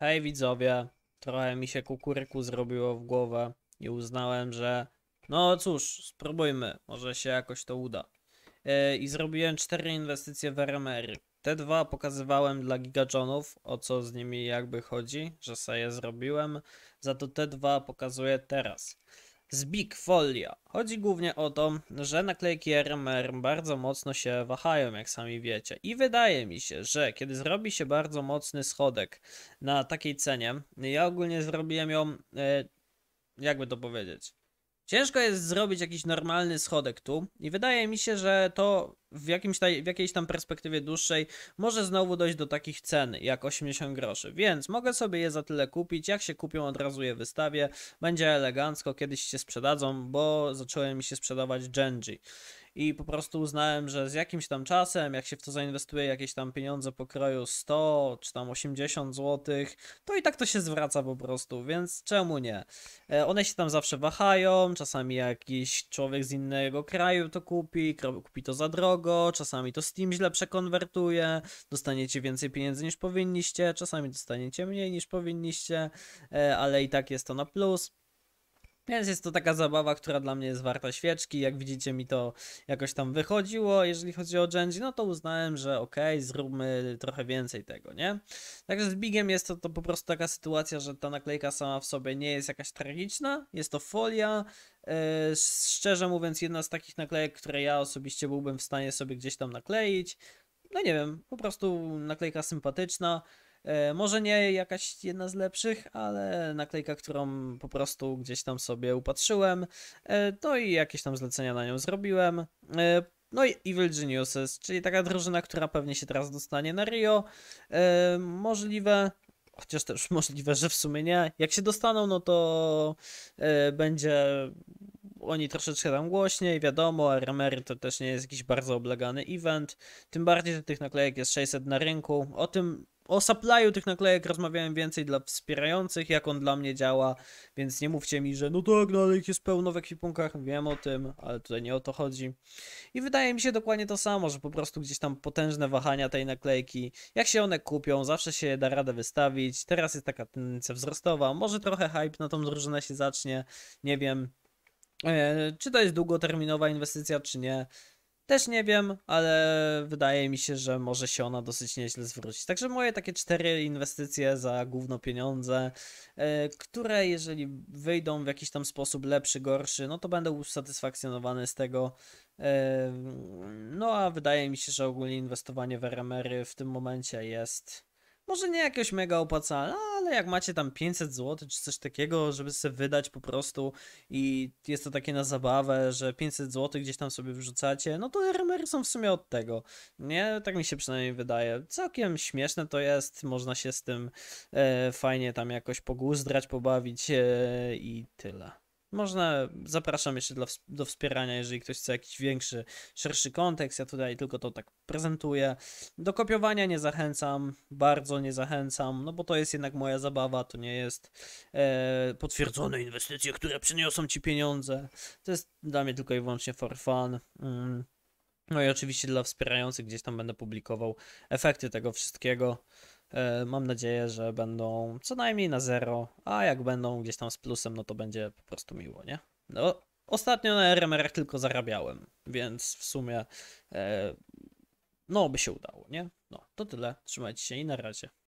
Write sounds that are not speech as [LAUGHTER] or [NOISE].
Hej widzowie, trochę mi się kukuryku zrobiło w głowę i uznałem, że no cóż, spróbujmy, może się jakoś to uda. Yy, I zrobiłem cztery inwestycje w RMR. Te dwa pokazywałem dla gigajonów, o co z nimi jakby chodzi, że sobie je zrobiłem. Za to te dwa pokazuję teraz z Big Folia. Chodzi głównie o to, że naklejki RMR bardzo mocno się wahają, jak sami wiecie. I wydaje mi się, że kiedy zrobi się bardzo mocny schodek na takiej cenie, ja ogólnie zrobiłem ją, e, jakby to powiedzieć, ciężko jest zrobić jakiś normalny schodek tu i wydaje mi się, że to w, jakimś w jakiejś tam perspektywie dłuższej może znowu dojść do takich cen jak 80 groszy, więc mogę sobie je za tyle kupić, jak się kupią od razu je wystawię, będzie elegancko, kiedyś się sprzedadzą, bo zacząłem mi się sprzedawać Genji i po prostu uznałem, że z jakimś tam czasem, jak się w to zainwestuje jakieś tam pieniądze pokroju 100 czy tam 80 zł, to i tak to się zwraca po prostu, więc czemu nie? E, one się tam zawsze wahają, czasami jakiś człowiek z innego kraju to kupi, kupi to za drogo, drogo, czasami to Steam źle przekonwertuje, dostaniecie więcej pieniędzy niż powinniście, czasami dostaniecie mniej niż powinniście, e, ale i tak jest to na plus. Więc jest to taka zabawa, która dla mnie jest warta świeczki. Jak widzicie, mi to jakoś tam wychodziło. Jeżeli chodzi o Genji, no to uznałem, że okej, okay, zróbmy trochę więcej tego, nie? Także z Bigiem jest to, to po prostu taka sytuacja, że ta naklejka sama w sobie nie jest jakaś tragiczna. Jest to folia. Yy, szczerze mówiąc, jedna z takich naklejek, które ja osobiście byłbym w stanie sobie gdzieś tam nakleić. No nie wiem, po prostu naklejka sympatyczna. E, może nie jakaś jedna z lepszych, ale naklejka, którą po prostu gdzieś tam sobie upatrzyłem. E, no i jakieś tam zlecenia na nią zrobiłem. E, no i Evil Geniuses, czyli taka drużyna, która pewnie się teraz dostanie na Rio. Możliwe, chociaż też [LAUGHS] możliwe, że w sumie nie. Jak się dostaną, no to będzie oni troszeczkę tam głośniej, wiadomo, RMR to też nie jest jakiś bardzo oblegany event, tym bardziej, że tych naklejek jest 600 na rynku. O tym, o supplyu tych naklejek rozmawiałem więcej dla wspierających, jak on dla mnie działa, więc nie mówcie mi, że no tak, no ale ich jest pełno w ekwipunkach, wiem o tym, ale tutaj nie o to chodzi. I wydaje mi się dokładnie to samo, że po prostu gdzieś tam potężne wahania tej naklejki, jak się one kupią, zawsze się da radę wystawić, teraz jest taka tendencja wzrostowa, może trochę hype na tą drużynę się zacznie, nie wiem, E, czy to jest długoterminowa inwestycja, czy nie, też nie wiem, ale wydaje mi się, że może się ona dosyć nieźle zwrócić. Także moje takie cztery inwestycje za główno pieniądze, e, które jeżeli wyjdą w jakiś tam sposób lepszy, gorszy, no to będę usatysfakcjonowany z tego. E, no a wydaje mi się, że ogólnie inwestowanie w RMR w tym momencie jest może nie jakiegoś mega opłacalne, ale jak macie tam 500 zł czy coś takiego, żeby sobie wydać po prostu i jest to takie na zabawę, że 500 zł gdzieś tam sobie wrzucacie, no to RMR są w sumie od tego. Nie, tak mi się przynajmniej wydaje. Całkiem śmieszne to jest, można się z tym e, fajnie tam jakoś poguzdrać, pobawić e, i tyle. Można, zapraszam jeszcze do wspierania, jeżeli ktoś chce jakiś większy, szerszy kontekst. Ja tutaj tylko to tak prezentuję. Do kopiowania nie zachęcam, bardzo nie zachęcam, no bo to jest jednak moja zabawa, to nie jest e, potwierdzone inwestycje, które przyniosą ci pieniądze. To jest dla mnie tylko i wyłącznie for fun. Mm. No i oczywiście dla wspierających gdzieś tam będę publikował efekty tego wszystkiego. E, mam nadzieję, że będą co najmniej na zero, a jak będą gdzieś tam z plusem, no to będzie po prostu miło, nie? No, ostatnio na RMR tylko zarabiałem, więc w sumie e, no by się udało, nie? No, to tyle. Trzymajcie się i na razie.